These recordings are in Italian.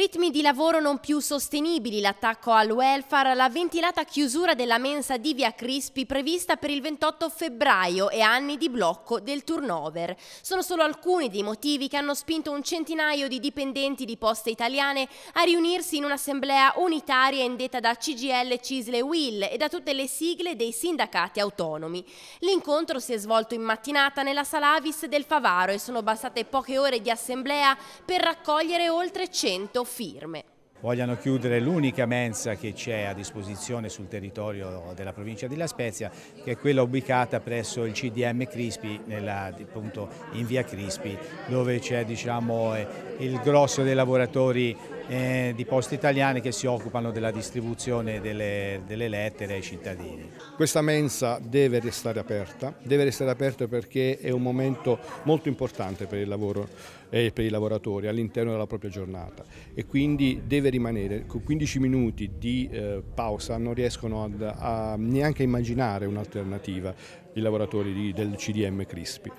Ritmi di lavoro non più sostenibili, l'attacco al welfare, la ventilata chiusura della mensa di Via Crispi prevista per il 28 febbraio e anni di blocco del turnover. Sono solo alcuni dei motivi che hanno spinto un centinaio di dipendenti di poste italiane a riunirsi in un'assemblea unitaria indetta da CGL, Cisle Will e da tutte le sigle dei sindacati autonomi. L'incontro si è svolto in mattinata nella sala Avis del Favaro e sono bastate poche ore di assemblea per raccogliere oltre 100 firme. Vogliano chiudere l'unica mensa che c'è a disposizione sul territorio della provincia di La Spezia, che è quella ubicata presso il CDM Crispi, nella, appunto, in via Crispi, dove c'è diciamo, eh, il grosso dei lavoratori eh, di posti italiani che si occupano della distribuzione delle, delle lettere ai cittadini. Questa mensa deve restare aperta, deve restare aperta perché è un momento molto importante per il lavoro e eh, per i lavoratori all'interno della propria giornata e quindi deve rimanere con 15 minuti di eh, pausa non riescono ad, a neanche immaginare un'alternativa i lavoratori di, del CDM Crispi.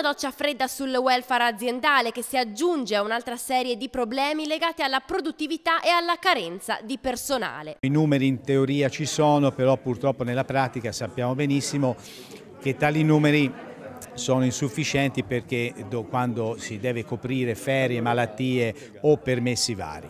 Una doccia fredda sul welfare aziendale che si aggiunge a un'altra serie di problemi legati alla produttività e alla carenza di personale. I numeri in teoria ci sono, però purtroppo nella pratica sappiamo benissimo che tali numeri sono insufficienti perché quando si deve coprire ferie, malattie o permessi vari.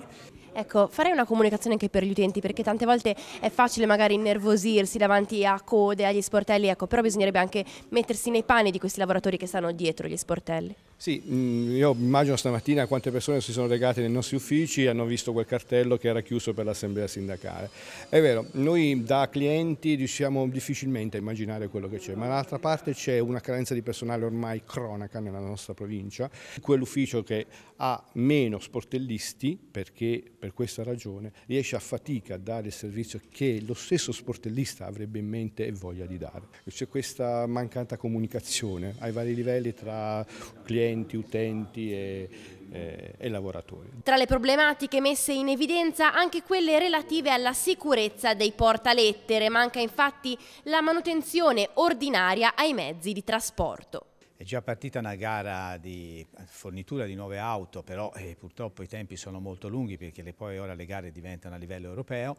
Ecco, farei una comunicazione anche per gli utenti perché tante volte è facile magari innervosirsi davanti a code, agli sportelli, ecco, però bisognerebbe anche mettersi nei panni di questi lavoratori che stanno dietro gli sportelli. Sì, mm, io immagino stamattina quante persone si sono legate nei nostri uffici e hanno visto quel cartello che era chiuso per l'assemblea sindacale. È vero, noi da clienti riusciamo difficilmente a immaginare quello che c'è, ma dall'altra parte c'è una carenza di personale ormai cronaca nella nostra provincia. Quell'ufficio che ha meno sportellisti, perché per questa ragione riesce a fatica a dare il servizio che lo stesso sportellista avrebbe in mente e voglia di dare. C'è questa mancata comunicazione ai vari livelli tra clienti clienti, utenti e, e, e lavoratori. Tra le problematiche messe in evidenza anche quelle relative alla sicurezza dei portalettere, manca infatti la manutenzione ordinaria ai mezzi di trasporto. È già partita una gara di fornitura di nuove auto, però eh, purtroppo i tempi sono molto lunghi perché le, poi ora le gare diventano a livello europeo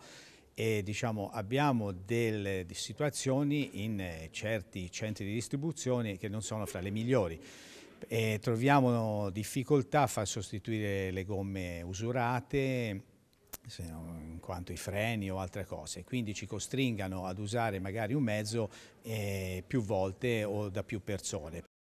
e diciamo, abbiamo delle situazioni in eh, certi centri di distribuzione che non sono fra le migliori. E eh, troviamo difficoltà a far sostituire le gomme usurate in quanto i freni o altre cose, quindi ci costringano ad usare magari un mezzo eh, più volte o da più persone.